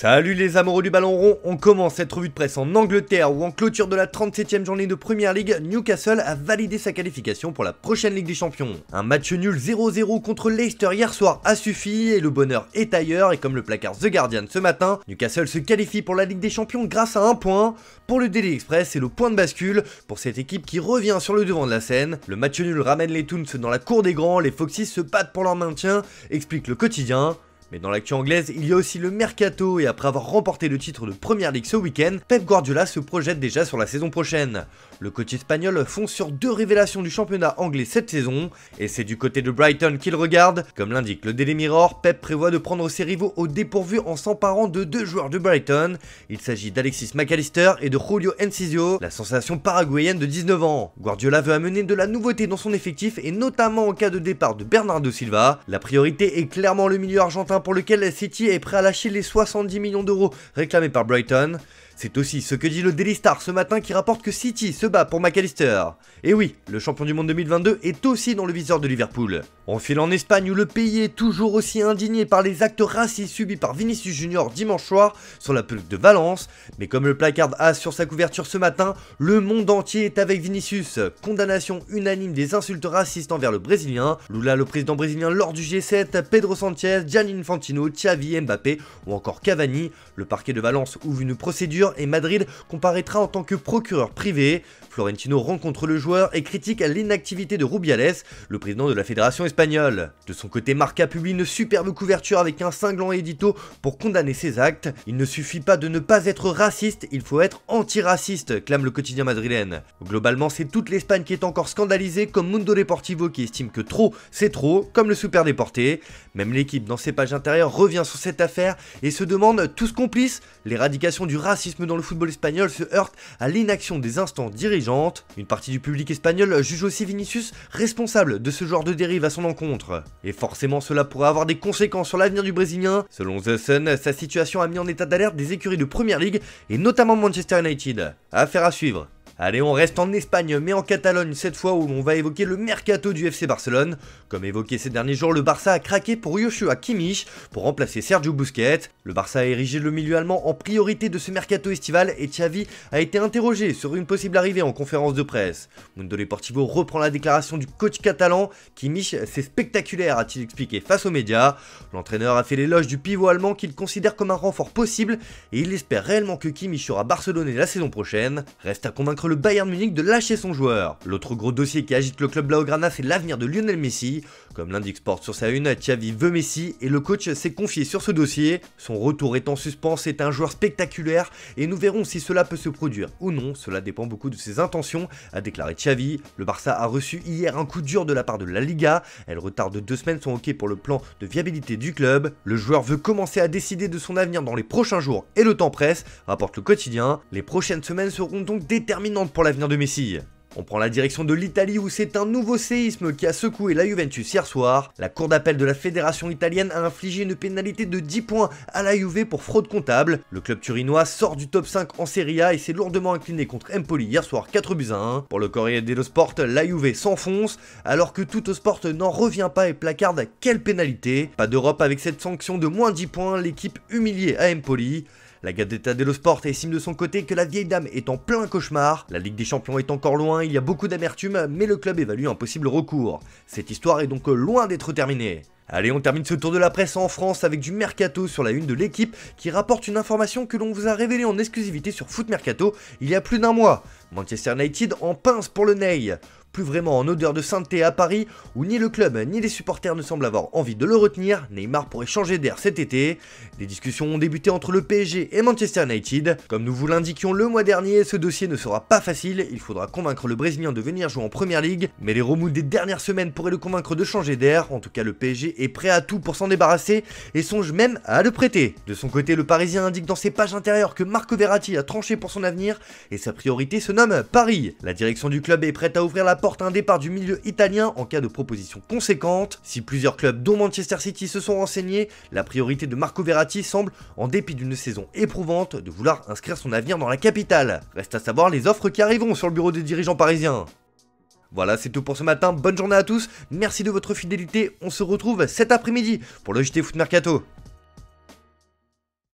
Salut les amoureux du ballon rond, on commence cette revue de presse en Angleterre où en clôture de la 37 e journée de Première League, Newcastle a validé sa qualification pour la prochaine Ligue des Champions. Un match nul 0-0 contre Leicester hier soir a suffi et le bonheur est ailleurs et comme le placard The Guardian ce matin, Newcastle se qualifie pour la Ligue des Champions grâce à un point. Pour le Daily Express, c'est le point de bascule pour cette équipe qui revient sur le devant de la scène. Le match nul ramène les Toons dans la cour des grands, les Foxys se battent pour leur maintien, explique le quotidien. Mais dans l'actu anglaise, il y a aussi le mercato et après avoir remporté le titre de Première Ligue ce week-end, Pep Guardiola se projette déjà sur la saison prochaine. Le coach espagnol fonce sur deux révélations du championnat anglais cette saison, et c'est du côté de Brighton qu'il regarde. Comme l'indique le Daily Mirror, Pep prévoit de prendre ses rivaux au dépourvu en s'emparant de deux joueurs de Brighton. Il s'agit d'Alexis McAllister et de Julio Encisio, la sensation paraguayenne de 19 ans. Guardiola veut amener de la nouveauté dans son effectif et notamment en cas de départ de Bernardo Silva. La priorité est clairement le milieu argentin Hein, pour lequel City est prêt à lâcher les 70 millions d'euros réclamés par Brighton. C'est aussi ce que dit le Daily Star ce matin qui rapporte que City se bat pour McAllister. Et oui, le champion du monde 2022 est aussi dans le viseur de Liverpool. On file en Espagne où le pays est toujours aussi indigné par les actes racistes subis par Vinicius Junior dimanche soir sur la pelouse de Valence, mais comme le placard a sur sa couverture ce matin, le monde entier est avec Vinicius. Condamnation unanime des insultes racistes envers le Brésilien, Lula le président brésilien lors du G7, Pedro Sanchez, Gianni Infantino, Xavi, Mbappé ou encore Cavani. Le parquet de Valence ouvre une procédure et Madrid comparaîtra en tant que procureur privé. Florentino rencontre le joueur et critique l'inactivité de Rubiales, le président de la fédération espagnole de son côté, Marca publie une superbe couverture avec un cinglant édito pour condamner ses actes. Il ne suffit pas de ne pas être raciste, il faut être antiraciste, clame le quotidien madrilène. Globalement, c'est toute l'Espagne qui est encore scandalisée, comme Mundo Deportivo qui estime que trop, c'est trop, comme le super déporté. Même l'équipe dans ses pages intérieures revient sur cette affaire et se demande, tous complices, l'éradication du racisme dans le football espagnol se heurte à l'inaction des instants dirigeantes. Une partie du public espagnol juge aussi Vinicius responsable de ce genre de dérive à son et forcément cela pourrait avoir des conséquences sur l'avenir du Brésilien. Selon The Sun, sa situation a mis en état d'alerte des écuries de Première League et notamment Manchester United. Affaire à suivre. Allez, on reste en Espagne, mais en Catalogne, cette fois où l'on va évoquer le mercato du FC Barcelone. Comme évoqué ces derniers jours, le Barça a craqué pour Joshua Kimmich pour remplacer Sergio Busquets. Le Barça a érigé le milieu allemand en priorité de ce mercato estival et Xavi a été interrogé sur une possible arrivée en conférence de presse. Mundo Deportivo reprend la déclaration du coach catalan. Kimmich, c'est spectaculaire, a-t-il expliqué face aux médias. L'entraîneur a fait l'éloge du pivot allemand qu'il considère comme un renfort possible et il espère réellement que Kimmich sera barcelonais la saison prochaine. Reste à convaincre le Bayern Munich de lâcher son joueur. L'autre gros dossier qui agite le club Blaugrana, c'est l'avenir de Lionel Messi. Comme l'indique Sport sur sa une, Xavi veut Messi et le coach s'est confié sur ce dossier. Son retour est en suspens, c'est un joueur spectaculaire et nous verrons si cela peut se produire ou non, cela dépend beaucoup de ses intentions, a déclaré Xavi. Le Barça a reçu hier un coup dur de la part de la Liga, elle retarde deux semaines son hockey pour le plan de viabilité du club. Le joueur veut commencer à décider de son avenir dans les prochains jours et le temps presse, rapporte le quotidien. Les prochaines semaines seront donc déterminantes pour l'avenir de Messi. On prend la direction de l'Italie où c'est un nouveau séisme qui a secoué la Juventus hier soir. La cour d'appel de la fédération italienne a infligé une pénalité de 10 points à la pour fraude comptable. Le club turinois sort du top 5 en Serie A et s'est lourdement incliné contre Empoli hier soir 4 buts 1. Pour le Corriere dello Sport, la s'enfonce alors que tout sport n'en revient pas et placarde quelle pénalité. Pas d'Europe avec cette sanction de moins 10 points, l'équipe humiliée à Empoli. La Gazzetta dello Sport estime de son côté que la vieille dame est en plein cauchemar, la Ligue des Champions est encore loin, il y a beaucoup d'amertume, mais le club évalue un possible recours. Cette histoire est donc loin d'être terminée. Allez, on termine ce tour de la presse en France avec du mercato sur la une de l'équipe qui rapporte une information que l'on vous a révélée en exclusivité sur Foot Mercato il y a plus d'un mois. Manchester United en pince pour le Ney vraiment en odeur de sainteté à Paris, où ni le club ni les supporters ne semblent avoir envie de le retenir, Neymar pourrait changer d'air cet été. Des discussions ont débuté entre le PSG et Manchester United. Comme nous vous l'indiquions le mois dernier, ce dossier ne sera pas facile, il faudra convaincre le Brésilien de venir jouer en Première Ligue, mais les remous des dernières semaines pourraient le convaincre de changer d'air, en tout cas le PSG est prêt à tout pour s'en débarrasser et songe même à le prêter. De son côté, le Parisien indique dans ses pages intérieures que Marco Verratti a tranché pour son avenir et sa priorité se nomme Paris. La direction du club est prête à ouvrir la porte un départ du milieu italien en cas de proposition conséquente. Si plusieurs clubs dont Manchester City se sont renseignés, la priorité de Marco Verratti semble, en dépit d'une saison éprouvante, de vouloir inscrire son avenir dans la capitale. Reste à savoir les offres qui arriveront sur le bureau des dirigeants parisiens. Voilà, c'est tout pour ce matin. Bonne journée à tous. Merci de votre fidélité. On se retrouve cet après-midi pour le JT Foot Mercato.